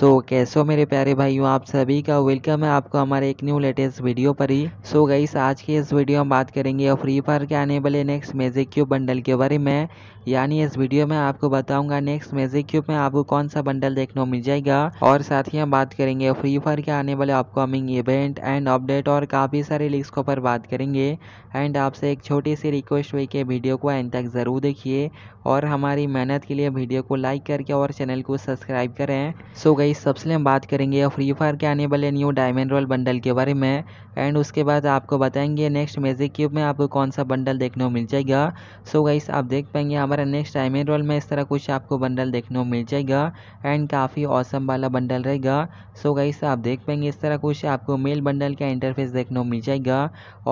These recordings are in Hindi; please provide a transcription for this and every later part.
सो so, कैसे हो मेरे प्यारे भाइयों आप सभी का वेलकम है आपको हमारे एक न्यू लेटेस्ट वीडियो पर ही सो so, गई आज की इस वीडियो में बात करेंगे फ्री फायर के आने वाले नेक्स्ट मेजिक क्यूब बंडल के बारे में यानी इस वीडियो में आपको बताऊंगा नेक्स्ट मेजिक क्यूब में आपको कौन सा बंडल देखने को मिल जाएगा और साथ ही हम बात करेंगे फ्री फायर के आने वाले अपकमिंग इवेंट एंड अपडेट और काफ़ी सारे लिस्क पर बात करेंगे एंड आपसे एक छोटी सी रिक्वेस्ट हुई कि वीडियो को एंड तक ज़रूर देखिए और हमारी मेहनत के लिए वीडियो को लाइक करके और चैनल को सब्सक्राइब करें सो गई गाइस सबसे हम बात करेंगे फ्री फायर के आने वाले न्यू डायमंड रोल बंडल के बारे में एंड उसके बाद आपको बताएंगे नेक्स्ट मेजिक क्यूब में आपको कौन सा बंडल देखने को मिल जाएगा सो so गाइस आप देख पाएंगे हमारा नेक्स्ट डायमंड रॉयल में इस तरह कुछ आपको बंडल देखने को मिल जाएगा एंड काफ़ी औसम वाला बंडल रहेगा सो so गाइस आप देख पाएंगे इस तरह कुछ आपको मेल बंडल का इंटरफेस देखने को मिल जाएगा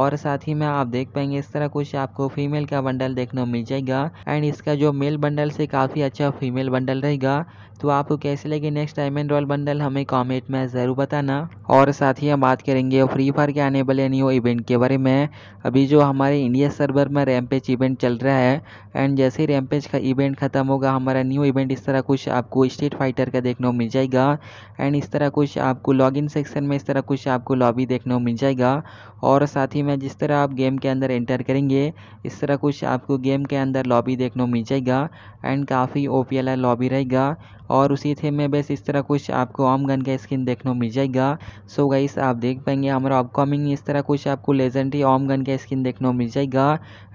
और साथ ही में आप देख पाएंगे इस तरह कुछ आपको फीमेल का बंडल देखने को मिल जाएगा एंड इसका जो मेल बंडल से काफ़ी अच्छा फीमेल बंडल रहेगा तो आपको कैसे लगे next diamond and roll bundle हमें कॉमेंट में ज़रूर बताना और साथ ही हम बात करेंगे फ्री फायर के आने वाले न्यू इवेंट के बारे में अभी जो हमारे इंडिया सर्वर में रैमपेज इवेंट चल रहा है एंड जैसे ही रैमपेज का इवेंट ख़त्म होगा हमारा न्यू इवेंट इस तरह कुछ आपको स्ट्रीट फाइटर का देखने को मिल जाएगा एंड इस तरह कुछ आपको लॉगिन सेक्शन में इस तरह कुछ आपको लॉबी देखने को मिल जाएगा और साथ ही में जिस तरह आप गेम के अंदर एंटर करेंगे इस तरह कुछ आपको गेम के अंदर लॉबी देखने को मिल जाएगा एंड काफ़ी ओ लॉबी रहेगा और उसी थे में बस इस तरह कुछ कुछ आपको ऑम गन का स्किन देखने मिल जाएगा सो so गाइस आप देख पाएंगे हमारा अपकमिंग इस तरह कुछ आपको लेजेंडरी ऑम गन का स्किन देखने मिल जाएगा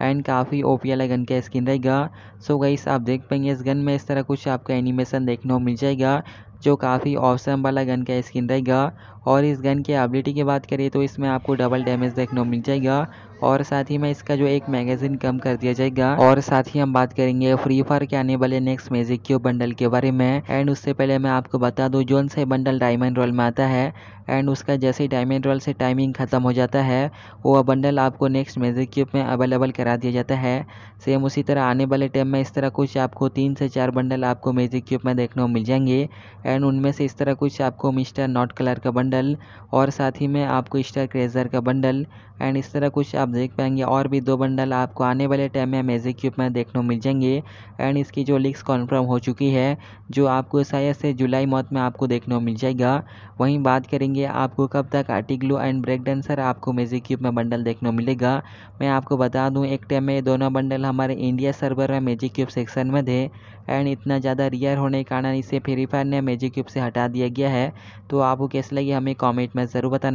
एंड काफ़ी ओ वाला गन का स्किन रहेगा सो so गाइस आप देख पाएंगे इस गन में इस तरह कुछ आपको एनिमेशन देखने को मिल जाएगा जो काफ़ी औसम वाला गन का स्किन रहेगा और इस गन की एबिलिटी की बात करें तो इसमें आपको डबल डैमेज देखने मिल जाएगा और साथ ही में इसका जो एक मैगजीन कम कर दिया जाएगा और साथ ही हम बात करेंगे फ्री फायर के आने वाले नेक्स्ट म्यूजिक क्यूब बंडल के बारे में एंड उससे पहले मैं आपको बता दूँ जोन से बंडल डायमंड रोल में आता है एंड उसका जैसे ही डायमंड रोल से टाइमिंग ख़त्म हो जाता है वो बंडल आपको नेक्स्ट म्यूजिक क्यूब में अवेलेबल करा दिया जाता है सेम उसी तरह आने वाले टाइम में इस तरह कुछ आपको तीन से चार बंडल आपको म्यूजिक क्यूब में देखने को मिल जाएंगे एंड उनमें से इस तरह कुछ आपको मिस्टर नॉट कलर का बंडल और साथ ही में आपको स्टार क्रेजर का बंडल एंड इस तरह कुछ आप देख पाएंगे और भी दो बंडल आपको आने वाले टाइम में मेजिक क्यूब में देखने को मिल जाएंगे एंड इसकी जो लिक्स कॉन्फर्म हो चुकी है जो आपको शायद से जुलाई मौत में आपको देखने को मिल जाएगा वहीं बात करेंगे आपको कब तक आर्टिग्लो एंड ब्रेक डांसर आपको मेजिक क्यूब में बंडल देखने को मिलेगा मैं आपको बता दूँ एक टाइम में दोनों बंडल हमारे इंडिया सर्वर में मेजिक क्यूब सेक्शन में थे एंड इतना ज़्यादा रियर होने के कारण इसे फ्री फायर ने मेजिक क्यूब से हटा दिया गया है तो आपको कैसे लगे हमें कॉमेंट में ज़रूर बताना